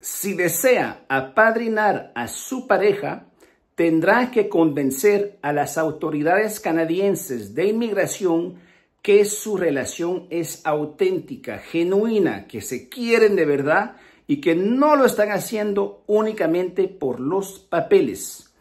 Si desea apadrinar a su pareja, tendrá que convencer a las autoridades canadienses de inmigración que su relación es auténtica, genuina, que se quieren de verdad y que no lo están haciendo únicamente por los papeles.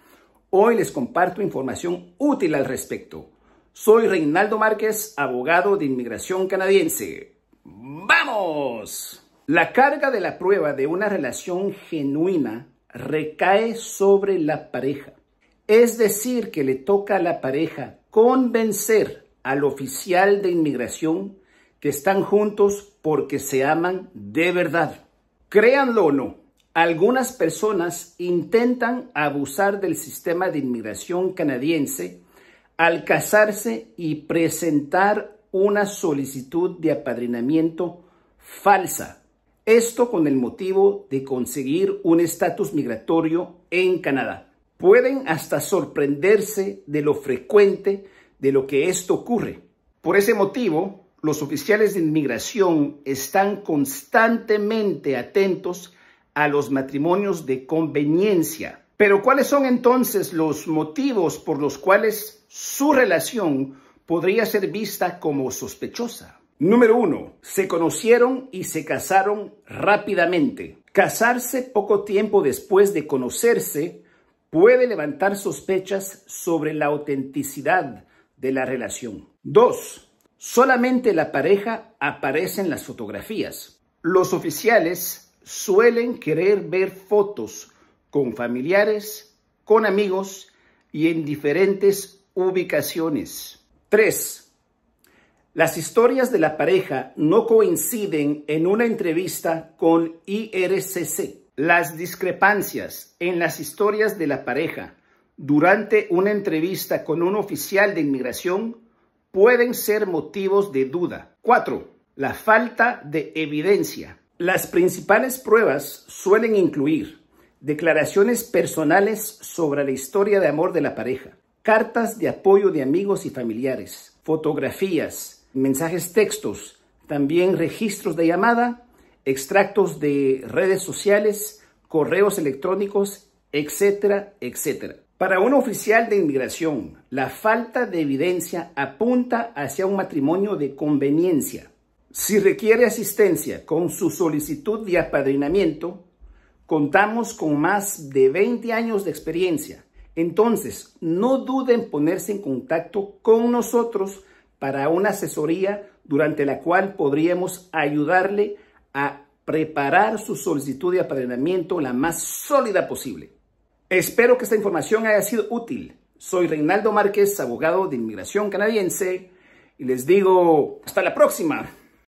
Hoy les comparto información útil al respecto. Soy Reinaldo Márquez, abogado de inmigración canadiense. ¡Vamos! La carga de la prueba de una relación genuina recae sobre la pareja. Es decir, que le toca a la pareja convencer al oficial de inmigración que están juntos porque se aman de verdad. Créanlo o no, algunas personas intentan abusar del sistema de inmigración canadiense al casarse y presentar una solicitud de apadrinamiento falsa esto con el motivo de conseguir un estatus migratorio en Canadá. Pueden hasta sorprenderse de lo frecuente de lo que esto ocurre. Por ese motivo, los oficiales de inmigración están constantemente atentos a los matrimonios de conveniencia. Pero ¿cuáles son entonces los motivos por los cuales su relación podría ser vista como sospechosa? Número 1. Se conocieron y se casaron rápidamente. Casarse poco tiempo después de conocerse puede levantar sospechas sobre la autenticidad de la relación. 2. Solamente la pareja aparece en las fotografías. Los oficiales suelen querer ver fotos con familiares, con amigos y en diferentes ubicaciones. 3. Las historias de la pareja no coinciden en una entrevista con IRCC. Las discrepancias en las historias de la pareja durante una entrevista con un oficial de inmigración pueden ser motivos de duda. 4. La falta de evidencia. Las principales pruebas suelen incluir declaraciones personales sobre la historia de amor de la pareja, cartas de apoyo de amigos y familiares, fotografías, mensajes textos, también registros de llamada, extractos de redes sociales, correos electrónicos, etcétera, etcétera. Para un oficial de inmigración, la falta de evidencia apunta hacia un matrimonio de conveniencia. Si requiere asistencia con su solicitud de apadrinamiento, contamos con más de 20 años de experiencia. Entonces, no duden ponerse en contacto con nosotros para una asesoría durante la cual podríamos ayudarle a preparar su solicitud de apadrinamiento la más sólida posible. Espero que esta información haya sido útil. Soy Reinaldo Márquez, abogado de inmigración canadiense, y les digo hasta la próxima.